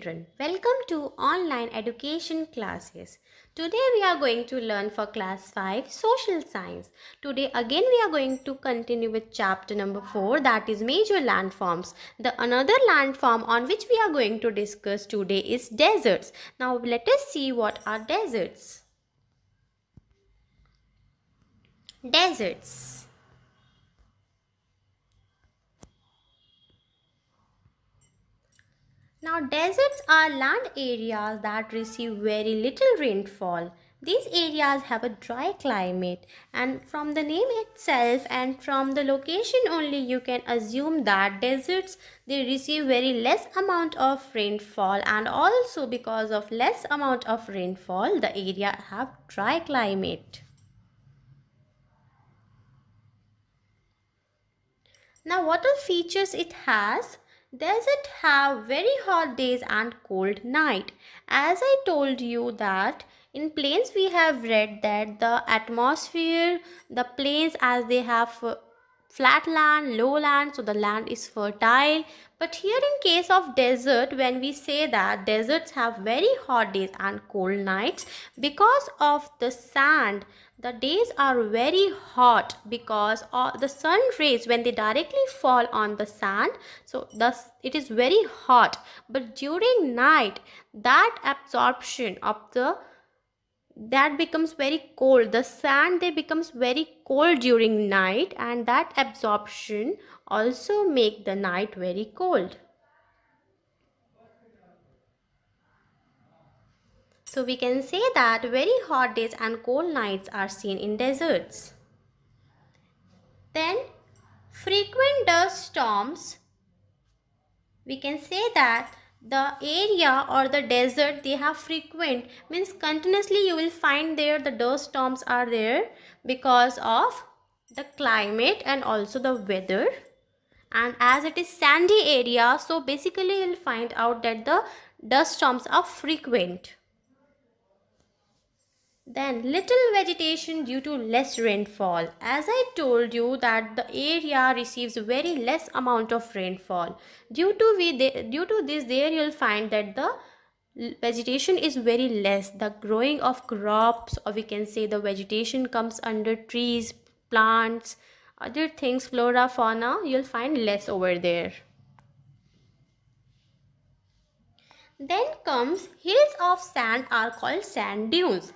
children welcome to online education classes today we are going to learn for class 5 social science today again we are going to continue with chapter number 4 that is major landforms the another landform on which we are going to discuss today is deserts now let us see what are deserts deserts Now deserts are land areas that receive very little rainfall. These areas have a dry climate and from the name itself and from the location only you can assume that deserts they receive very less amount of rainfall and also because of less amount of rainfall the area have dry climate. Now what are features it has? does it have very hot days and cold night as i told you that in plains we have read that the atmosphere the plains as they have uh, flat land low land so the land is fertile but here in case of desert, when we say that deserts have very hot days and cold nights, because of the sand, the days are very hot because of the sun rays when they directly fall on the sand so thus it is very hot but during night that absorption of the that becomes very cold the sand they becomes very cold during night and that absorption also make the night very cold so we can say that very hot days and cold nights are seen in deserts then frequent dust storms we can say that the area or the desert they have frequent means continuously you will find there the dust storms are there because of the climate and also the weather and as it is sandy area so basically you'll find out that the dust storms are frequent then little vegetation due to less rainfall. As I told you that the area receives very less amount of rainfall. Due to, we, due to this there you'll find that the vegetation is very less the growing of crops or we can say the vegetation comes under trees plants other things flora fauna you'll find less over there then comes hills of sand are called sand dunes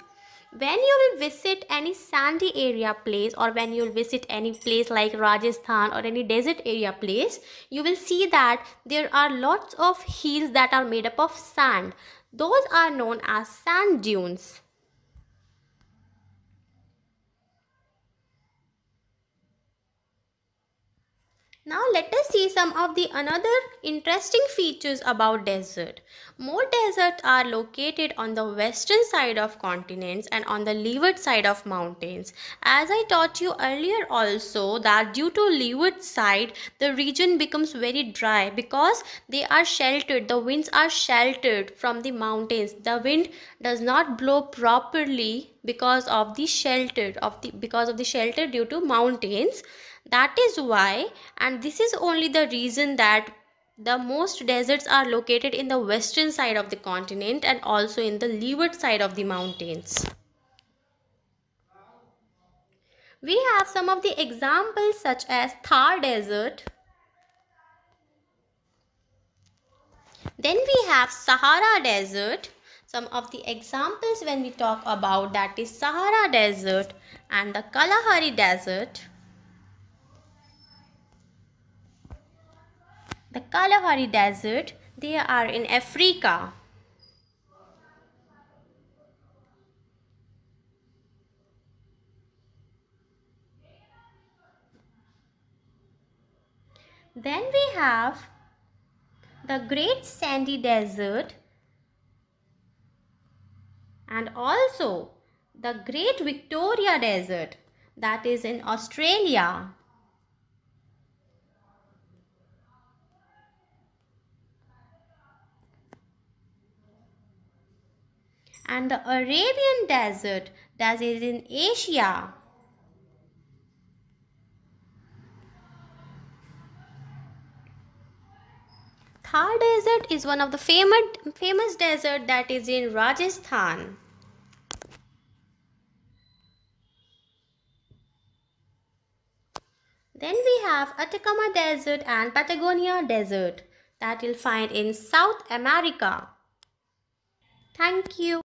when you will visit any sandy area place or when you will visit any place like Rajasthan or any desert area place, you will see that there are lots of hills that are made up of sand. Those are known as sand dunes. Now let us see some of the another interesting features about desert. More deserts are located on the western side of continents and on the leeward side of mountains. As I taught you earlier also that due to leeward side the region becomes very dry because they are sheltered the winds are sheltered from the mountains. The wind does not blow properly because of the shelter of the because of the shelter due to mountains that is why and this is only the reason that the most deserts are located in the western side of the continent and also in the leeward side of the mountains. We have some of the examples such as Thar Desert. Then we have Sahara Desert. Some of the examples when we talk about that is Sahara Desert and the Kalahari Desert. The Kalahari Desert, they are in Africa. Then we have the Great Sandy Desert and also the Great Victoria Desert that is in Australia. And the Arabian Desert that is in Asia. Thar desert is one of the famous, famous desert that is in Rajasthan. Then we have Atacama Desert and Patagonia Desert that you'll find in South America. Thank you.